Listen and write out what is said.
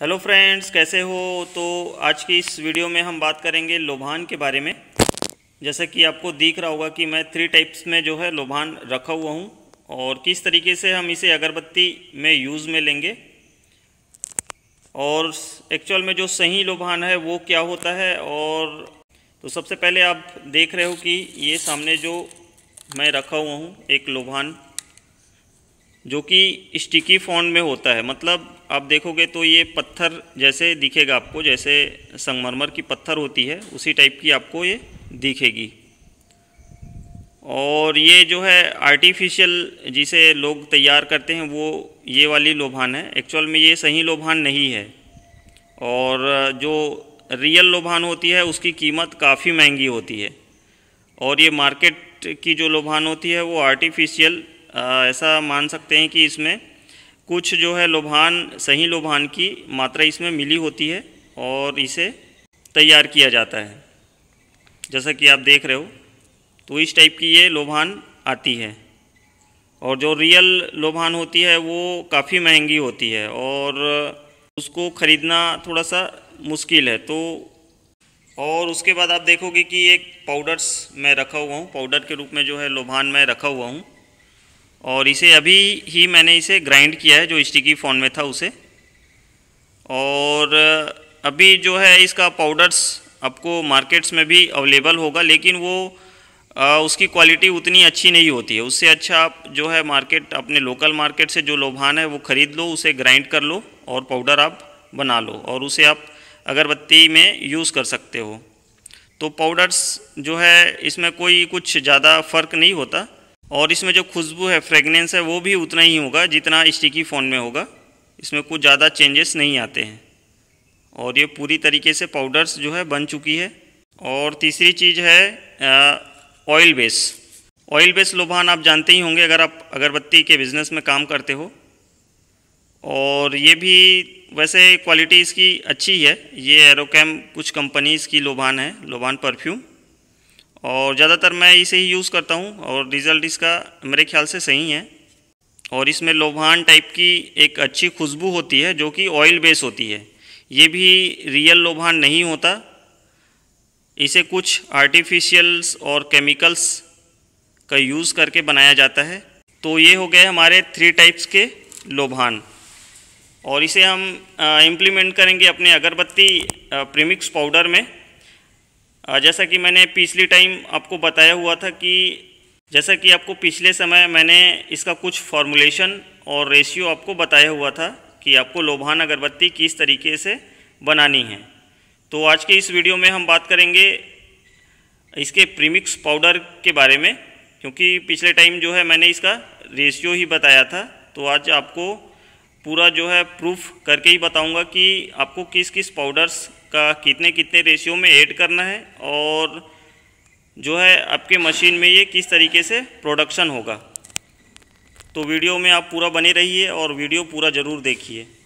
hello friends कैसे हो तो आज की इस वीडियो में हम बात करेंगे लोभान के बारे में जैसा कि आपको दिख रहा होगा कि मैं थ्री टाइप्स में जो है लोभान रखा हुआ हूँ और किस तरीके से हम इसे अगरबत्ती में यूज़ में लेंगे और एक्चुअल में जो सही लोभान है वो क्या होता है और तो सबसे पहले आप देख रहे हो कि ये सामने जो मैं रखा हुआ हूँ एक लोभान जो कि स्टिकी फॉन्ड में होता है मतलब आप देखोगे तो ये पत्थर जैसे दिखेगा आपको जैसे संगमरमर की पत्थर होती है उसी टाइप की आपको ये दिखेगी और ये जो है आर्टिफिशियल जिसे लोग तैयार करते हैं वो ये वाली लोभान है एक्चुअल में ये सही लोभान नहीं है और जो रियल लोभान होती है उसकी कीमत काफ़ी महंगी होती है और ये मार्केट की जो लोभान होती है वो आर्टिफिशियल ऐसा मान सकते हैं कि इसमें कुछ जो है लोभान सही लोभान की मात्रा इसमें मिली होती है और इसे तैयार किया जाता है जैसा कि आप देख रहे हो तो इस टाइप की ये लोभान आती है और जो रियल लोभान होती है वो काफ़ी महंगी होती है और उसको ख़रीदना थोड़ा सा मुश्किल है तो और उसके बाद आप देखोगे कि एक पाउडर्स मैं रखा हुआ हूँ पाउडर के रूप में जो है लोभान मैं रखा हुआ हूँ और इसे अभी ही मैंने इसे ग्राइंड किया है जो स्टिकी फ़ोन में था उसे और अभी जो है इसका पाउडर्स आपको मार्केट्स में भी अवेलेबल होगा लेकिन वो आ, उसकी क्वालिटी उतनी अच्छी नहीं होती है उससे अच्छा आप जो है मार्केट अपने लोकल मार्केट से जो लोभान है वो ख़रीद लो उसे ग्राइंड कर लो और पाउडर आप बना लो और उसे आप अगरबत्ती में यूज़ कर सकते हो तो पाउडर्स जो है इसमें कोई कुछ ज़्यादा फ़र्क नहीं होता और इसमें जो खुशबू है फ्रेगनेंस है वो भी उतना ही होगा जितना स्टिकी फ़ोन में होगा इसमें कुछ ज़्यादा चेंजेस नहीं आते हैं और ये पूरी तरीके से पाउडर्स जो है बन चुकी है और तीसरी चीज़ है ऑयल बेस ऑयल बेस लोभान आप जानते ही होंगे अगर आप अगरबत्ती के बिज़नेस में काम करते हो और ये भी वैसे क्वालिटी इसकी अच्छी है ये एरोकैम कुछ कंपनीज़ की लोभान है लोभान परफ्यूम और ज़्यादातर मैं इसे ही यूज़ करता हूँ और रिज़ल्ट इसका मेरे ख्याल से सही है और इसमें लोभान टाइप की एक अच्छी खुशबू होती है जो कि ऑयल बेस होती है ये भी रियल लोभान नहीं होता इसे कुछ आर्टिफिशियल्स और केमिकल्स का यूज़ करके बनाया जाता है तो ये हो गए हमारे थ्री टाइप्स के लोभान और इसे हम इम्प्लीमेंट करेंगे अपने अगरबत्ती प्रीमिक्स पाउडर में जैसा कि मैंने पिछली टाइम आपको बताया हुआ था कि जैसा कि आपको पिछले समय मैंने इसका कुछ फॉर्मूलेशन और रेशियो आपको बताया हुआ था कि आपको लोभान अगरबत्ती किस तरीके से बनानी है तो आज के इस वीडियो में हम बात करेंगे इसके प्रीमिक्स पाउडर के बारे में क्योंकि पिछले टाइम जो है मैंने इसका रेशियो ही बताया था तो आज आपको पूरा जो है प्रूफ करके ही बताऊंगा कि आपको किस किस पाउडर्स का कितने कितने रेशियो में ऐड करना है और जो है आपके मशीन में ये किस तरीके से प्रोडक्शन होगा तो वीडियो में आप पूरा बने रहिए और वीडियो पूरा ज़रूर देखिए